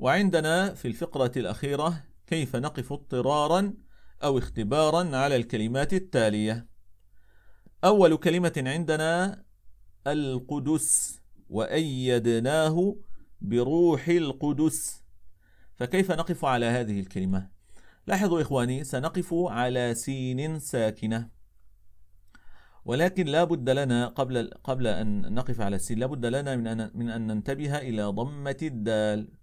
وعندنا في الفقرة الأخيرة كيف نقف اضطرارا أو اختبارا على الكلمات التالية أول كلمة عندنا القدس وأيدناه بروح القدس فكيف نقف على هذه الكلمة؟ لاحظوا إخواني سنقف على سين ساكنة ولكن لا بد لنا قبل قبل أن نقف على السين لا بد لنا من أن من أن ننتبه إلى ضمة الدال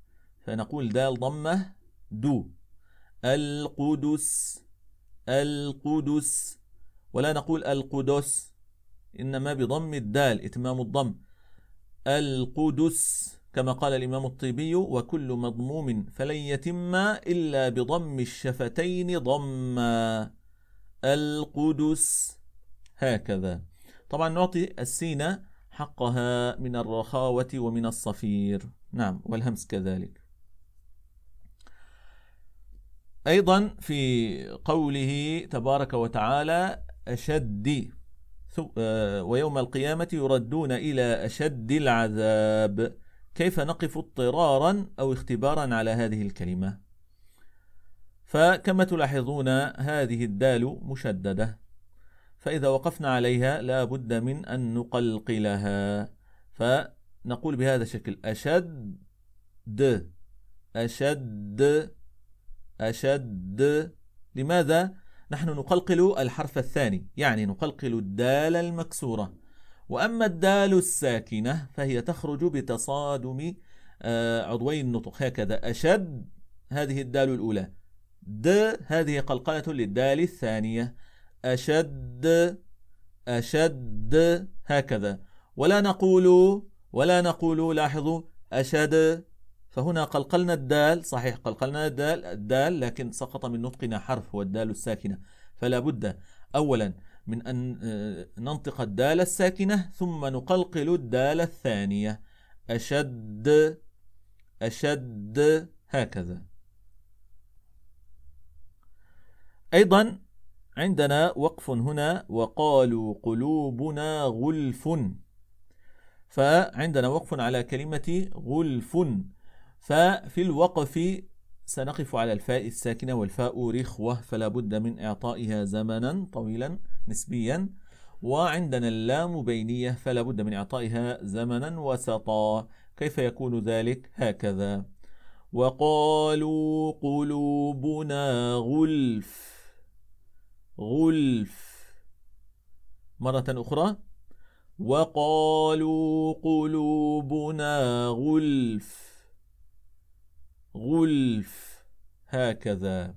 فنقول دال ضمة دو القدس القدس ولا نقول القدس إنما بضم الدال إتمام الضم القدس كما قال الإمام الطيبي وكل مضموم فلن يتم إلا بضم الشفتين ضما القدس هكذا طبعا نعطي السين حقها من الرخاوة ومن الصفير نعم والهمس كذلك ايضا في قوله تبارك وتعالى اشد آه، ويوم القيامه يردون الى اشد العذاب كيف نقف اضطرارا او اختبارا على هذه الكلمه فكما تلاحظون هذه الدال مشدده فاذا وقفنا عليها لا بد من ان نقلقلها فنقول بهذا الشكل اشد اشد أشد لماذا؟ نحن نقلقل الحرف الثاني يعني نقلقل الدال المكسورة وأما الدال الساكنة فهي تخرج بتصادم آه، عضوي النطق هكذا أشد هذه الدال الأولى د هذه قلقلة للدال الثانية أشد أشد هكذا ولا نقول ولا نقول لاحظوا أشد فهنا قلقلنا الدال صحيح قلقلنا الدال, الدال لكن سقط من نطقنا حرف هو الدال الساكنة فلا بد أولا من أن آه، ننطق الدال الساكنة ثم نقلقل الدال الثانية أشد أشد هكذا أيضا عندنا وقف هنا وقالوا قلوبنا غلف فعندنا وقف على كلمة غلف ففي الوقف سنقف على الفاء الساكنة والفاء رخوة فلا بد من إعطائها زمنا طويلا نسبيا وعندنا اللام بينية فلا بد من إعطائها زمنا وسطا كيف يكون ذلك هكذا وقالوا قلوبنا غلف غلف مرة أخرى وقالوا قلوبنا غلف غلف هكذا